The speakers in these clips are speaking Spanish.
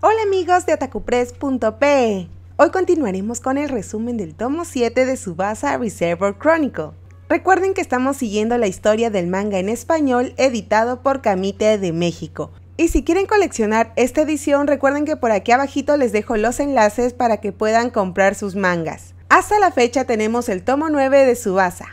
Hola amigos de atacupress.pe. Hoy continuaremos con el resumen del tomo 7 de Subasa Reservoir Chronicle. Recuerden que estamos siguiendo la historia del manga en español editado por Camite de México. Y si quieren coleccionar esta edición, recuerden que por aquí abajito les dejo los enlaces para que puedan comprar sus mangas. Hasta la fecha tenemos el tomo 9 de Subasa.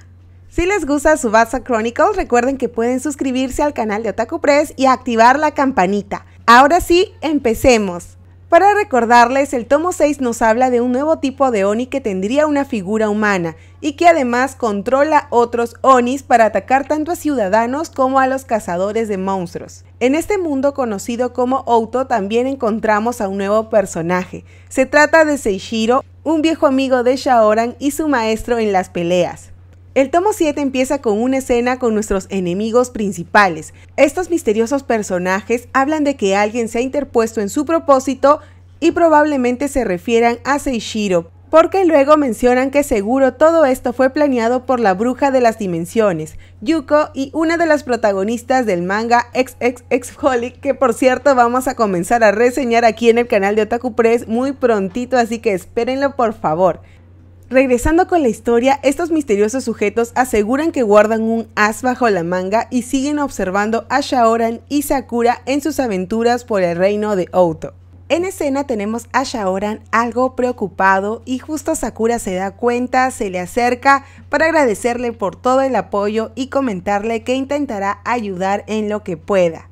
Si les gusta Subasa Chronicles, recuerden que pueden suscribirse al canal de Otakupress y activar la campanita. Ahora sí, empecemos. Para recordarles, el tomo 6 nos habla de un nuevo tipo de Oni que tendría una figura humana y que además controla otros Onis para atacar tanto a ciudadanos como a los cazadores de monstruos. En este mundo conocido como Outo también encontramos a un nuevo personaje. Se trata de Seishiro, un viejo amigo de Shaoran y su maestro en las peleas. El tomo 7 empieza con una escena con nuestros enemigos principales. Estos misteriosos personajes hablan de que alguien se ha interpuesto en su propósito y probablemente se refieran a Seishiro, porque luego mencionan que seguro todo esto fue planeado por la bruja de las dimensiones, Yuko y una de las protagonistas del manga XXX que por cierto vamos a comenzar a reseñar aquí en el canal de Otaku Press muy prontito, así que espérenlo por favor. Regresando con la historia, estos misteriosos sujetos aseguran que guardan un as bajo la manga y siguen observando a Shaoran y Sakura en sus aventuras por el reino de Oto. En escena tenemos a Shaoran algo preocupado y justo Sakura se da cuenta, se le acerca para agradecerle por todo el apoyo y comentarle que intentará ayudar en lo que pueda.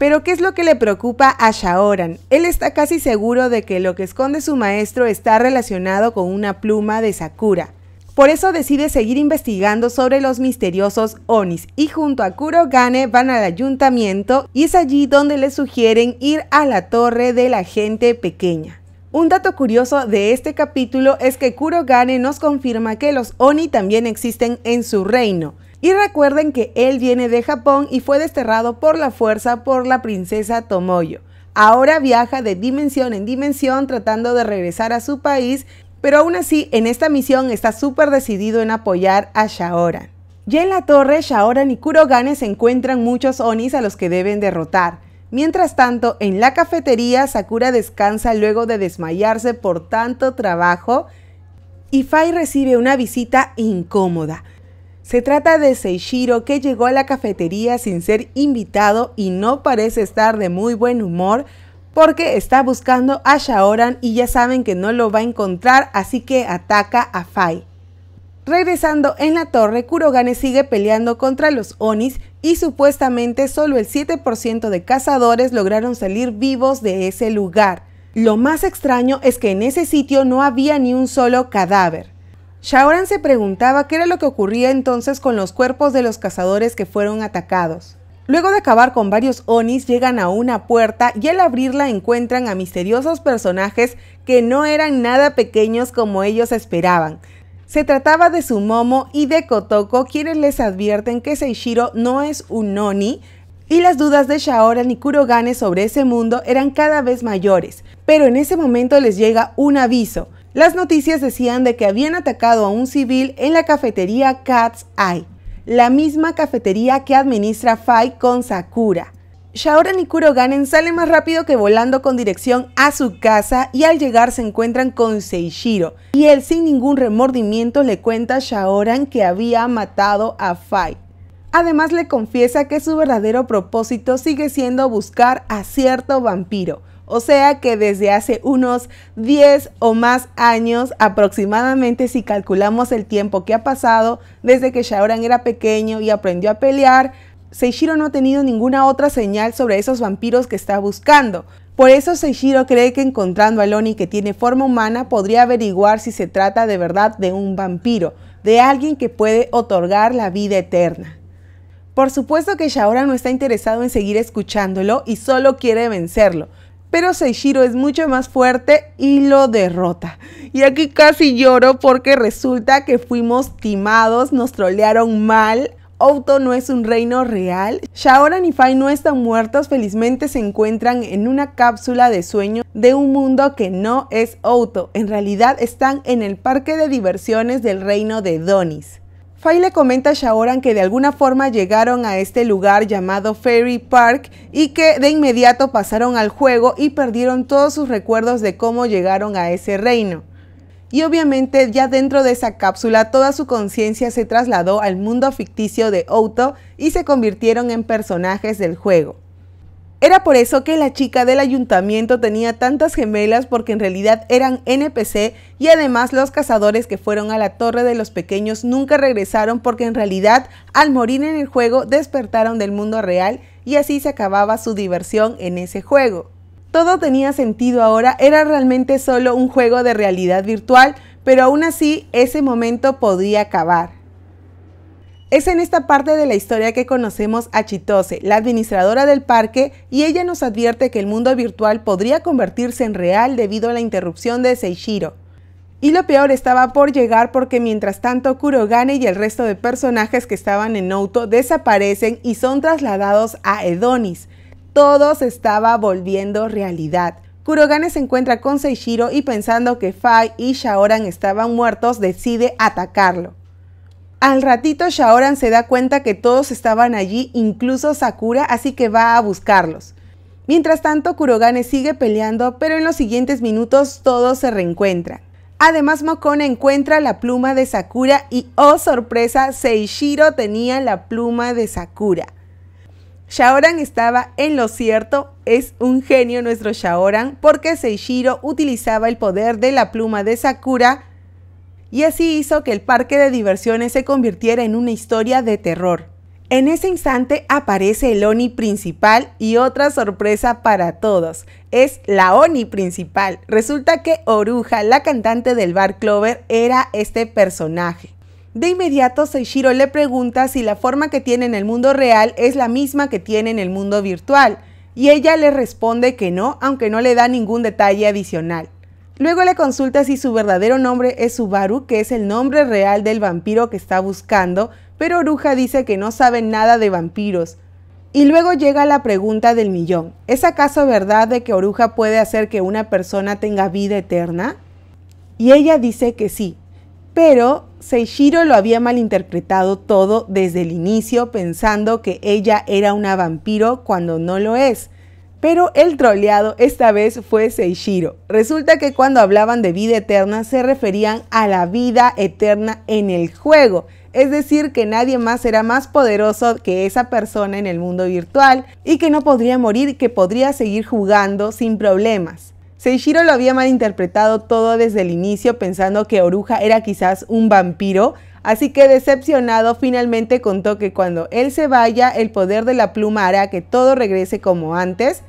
Pero ¿qué es lo que le preocupa a Shaoran? Él está casi seguro de que lo que esconde su maestro está relacionado con una pluma de Sakura. Por eso decide seguir investigando sobre los misteriosos Onis y junto a Kurogane van al ayuntamiento y es allí donde le sugieren ir a la torre de la gente pequeña. Un dato curioso de este capítulo es que Kurogane nos confirma que los Oni también existen en su reino, y recuerden que él viene de Japón y fue desterrado por la fuerza por la princesa Tomoyo. Ahora viaja de dimensión en dimensión tratando de regresar a su país, pero aún así en esta misión está súper decidido en apoyar a Shaoran. Ya en la torre, Shaoran y Kurogane se encuentran muchos Onis a los que deben derrotar. Mientras tanto, en la cafetería, Sakura descansa luego de desmayarse por tanto trabajo y Fai recibe una visita incómoda. Se trata de Seishiro que llegó a la cafetería sin ser invitado y no parece estar de muy buen humor porque está buscando a Shaoran y ya saben que no lo va a encontrar, así que ataca a Fai. Regresando en la torre, Kurogane sigue peleando contra los Onis y supuestamente solo el 7% de cazadores lograron salir vivos de ese lugar. Lo más extraño es que en ese sitio no había ni un solo cadáver. Shaoran se preguntaba qué era lo que ocurría entonces con los cuerpos de los cazadores que fueron atacados. Luego de acabar con varios onis, llegan a una puerta y al abrirla encuentran a misteriosos personajes que no eran nada pequeños como ellos esperaban. Se trataba de Sumomo y de Kotoko, quienes les advierten que Seishiro no es un oni, y las dudas de Shaoran y Kurogane sobre ese mundo eran cada vez mayores. Pero en ese momento les llega un aviso. Las noticias decían de que habían atacado a un civil en la cafetería Cat's Eye, la misma cafetería que administra Fai con Sakura. Shaoran y Kuroganen salen más rápido que volando con dirección a su casa y al llegar se encuentran con Seishiro y él sin ningún remordimiento le cuenta a Shaoran que había matado a Fai. Además le confiesa que su verdadero propósito sigue siendo buscar a cierto vampiro, o sea que desde hace unos 10 o más años aproximadamente si calculamos el tiempo que ha pasado desde que Shaoran era pequeño y aprendió a pelear, Seishiro no ha tenido ninguna otra señal sobre esos vampiros que está buscando. Por eso Seishiro cree que encontrando a Loni que tiene forma humana podría averiguar si se trata de verdad de un vampiro, de alguien que puede otorgar la vida eterna. Por supuesto que Shaoran no está interesado en seguir escuchándolo y solo quiere vencerlo, pero Seishiro es mucho más fuerte y lo derrota. Y aquí casi lloro porque resulta que fuimos timados, nos trolearon mal. Outo no es un reino real. Shaoran y Fai no están muertos, felizmente se encuentran en una cápsula de sueño de un mundo que no es Outo. En realidad están en el parque de diversiones del reino de Donis. Fay le comenta a Shaoran que de alguna forma llegaron a este lugar llamado Fairy Park y que de inmediato pasaron al juego y perdieron todos sus recuerdos de cómo llegaron a ese reino. Y obviamente ya dentro de esa cápsula toda su conciencia se trasladó al mundo ficticio de Auto y se convirtieron en personajes del juego. Era por eso que la chica del ayuntamiento tenía tantas gemelas porque en realidad eran NPC y además los cazadores que fueron a la torre de los pequeños nunca regresaron porque en realidad al morir en el juego despertaron del mundo real y así se acababa su diversión en ese juego. Todo tenía sentido ahora, era realmente solo un juego de realidad virtual, pero aún así ese momento podía acabar. Es en esta parte de la historia que conocemos a Chitose, la administradora del parque, y ella nos advierte que el mundo virtual podría convertirse en real debido a la interrupción de Seishiro. Y lo peor estaba por llegar porque mientras tanto Kurogane y el resto de personajes que estaban en Auto desaparecen y son trasladados a Edonis. Todo se estaba volviendo realidad. Kurogane se encuentra con Seishiro y pensando que Fai y Shaoran estaban muertos decide atacarlo. Al ratito Shaoran se da cuenta que todos estaban allí, incluso Sakura, así que va a buscarlos. Mientras tanto, Kurogane sigue peleando, pero en los siguientes minutos todos se reencuentran. Además, Mokona encuentra la pluma de Sakura y, oh sorpresa, Seishiro tenía la pluma de Sakura. Shaoran estaba en lo cierto, es un genio nuestro Shaoran, porque Seishiro utilizaba el poder de la pluma de Sakura y así hizo que el parque de diversiones se convirtiera en una historia de terror. En ese instante aparece el Oni principal y otra sorpresa para todos. Es la Oni principal. Resulta que Oruja, la cantante del bar Clover, era este personaje. De inmediato Seishiro le pregunta si la forma que tiene en el mundo real es la misma que tiene en el mundo virtual, y ella le responde que no, aunque no le da ningún detalle adicional. Luego le consulta si su verdadero nombre es Subaru, que es el nombre real del vampiro que está buscando, pero Oruja dice que no sabe nada de vampiros. Y luego llega la pregunta del millón. ¿Es acaso verdad de que Oruja puede hacer que una persona tenga vida eterna? Y ella dice que sí, pero Seishiro lo había malinterpretado todo desde el inicio pensando que ella era una vampiro cuando no lo es. Pero el troleado esta vez fue Seishiro. Resulta que cuando hablaban de vida eterna se referían a la vida eterna en el juego. Es decir, que nadie más era más poderoso que esa persona en el mundo virtual y que no podría morir, que podría seguir jugando sin problemas. Seishiro lo había malinterpretado todo desde el inicio pensando que Oruja era quizás un vampiro, así que decepcionado finalmente contó que cuando él se vaya el poder de la pluma hará que todo regrese como antes,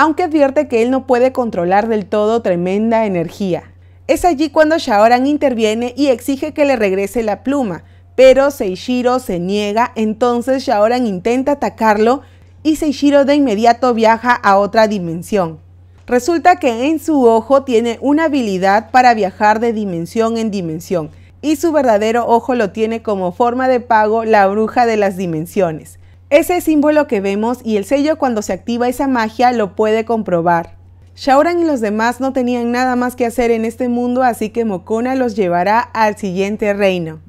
aunque advierte que él no puede controlar del todo tremenda energía. Es allí cuando Shaoran interviene y exige que le regrese la pluma, pero Seishiro se niega, entonces Shaoran intenta atacarlo y Seishiro de inmediato viaja a otra dimensión. Resulta que en su ojo tiene una habilidad para viajar de dimensión en dimensión y su verdadero ojo lo tiene como forma de pago la bruja de las dimensiones. Ese símbolo que vemos y el sello cuando se activa esa magia lo puede comprobar. Shaoran y los demás no tenían nada más que hacer en este mundo, así que Mokona los llevará al siguiente reino.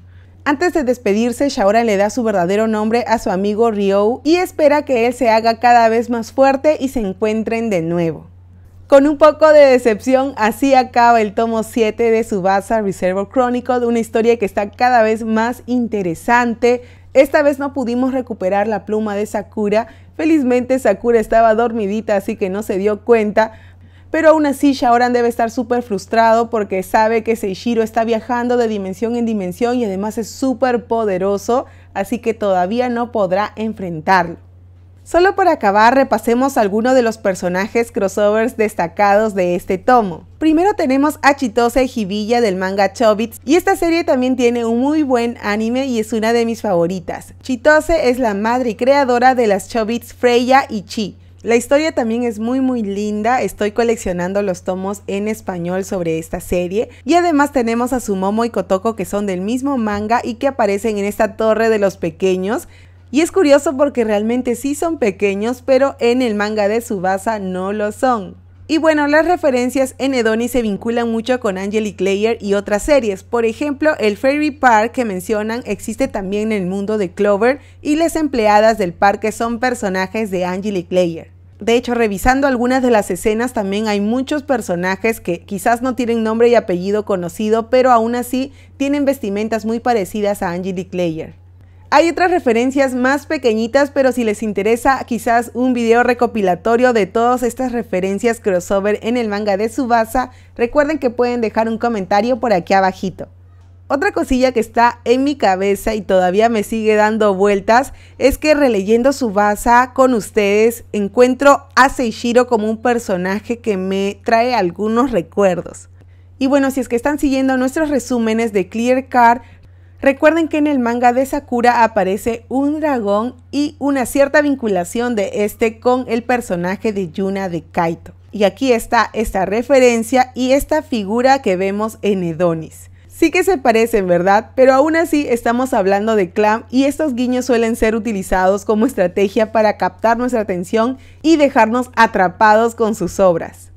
Antes de despedirse, Shaoran le da su verdadero nombre a su amigo Ryo y espera que él se haga cada vez más fuerte y se encuentren de nuevo. Con un poco de decepción, así acaba el tomo 7 de Subasa Reservoir Chronicle, una historia que está cada vez más interesante, esta vez no pudimos recuperar la pluma de Sakura. Felizmente Sakura estaba dormidita, así que no se dio cuenta. Pero aún así Shaoran debe estar súper frustrado porque sabe que Seishiro está viajando de dimensión en dimensión y además es súper poderoso, así que todavía no podrá enfrentarlo. Solo por acabar repasemos algunos de los personajes crossovers destacados de este tomo. Primero tenemos a Chitose Hibilla del manga Chobits y esta serie también tiene un muy buen anime y es una de mis favoritas. Chitose es la madre y creadora de las Chobits Freya y Chi. La historia también es muy muy linda, estoy coleccionando los tomos en español sobre esta serie y además tenemos a Sumomo y Kotoko que son del mismo manga y que aparecen en esta torre de los pequeños, y es curioso porque realmente sí son pequeños, pero en el manga de Subasa no lo son. Y bueno, las referencias en Edoni se vinculan mucho con Angelic Layer y otras series. Por ejemplo, el Fairy Park que mencionan existe también en el mundo de Clover y las empleadas del parque son personajes de Angelic Layer. De hecho, revisando algunas de las escenas también hay muchos personajes que quizás no tienen nombre y apellido conocido, pero aún así tienen vestimentas muy parecidas a Angelic Layer. Hay otras referencias más pequeñitas, pero si les interesa quizás un video recopilatorio de todas estas referencias crossover en el manga de Subasa, recuerden que pueden dejar un comentario por aquí abajito. Otra cosilla que está en mi cabeza y todavía me sigue dando vueltas es que releyendo Subasa con ustedes encuentro a Seishiro como un personaje que me trae algunos recuerdos. Y bueno, si es que están siguiendo nuestros resúmenes de Clear Card, Recuerden que en el manga de Sakura aparece un dragón y una cierta vinculación de este con el personaje de Yuna de Kaito. Y aquí está esta referencia y esta figura que vemos en Edonis. Sí que se parecen, ¿verdad? Pero aún así estamos hablando de clam y estos guiños suelen ser utilizados como estrategia para captar nuestra atención y dejarnos atrapados con sus obras.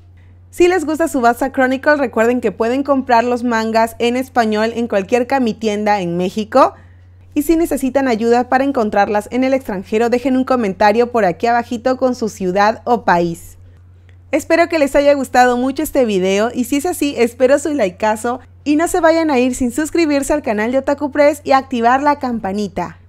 Si les gusta Subasa Chronicles recuerden que pueden comprar los mangas en español en cualquier camitienda en México. Y si necesitan ayuda para encontrarlas en el extranjero, dejen un comentario por aquí abajito con su ciudad o país. Espero que les haya gustado mucho este video y si es así, espero su likeazo y no se vayan a ir sin suscribirse al canal de Otaku Press y activar la campanita.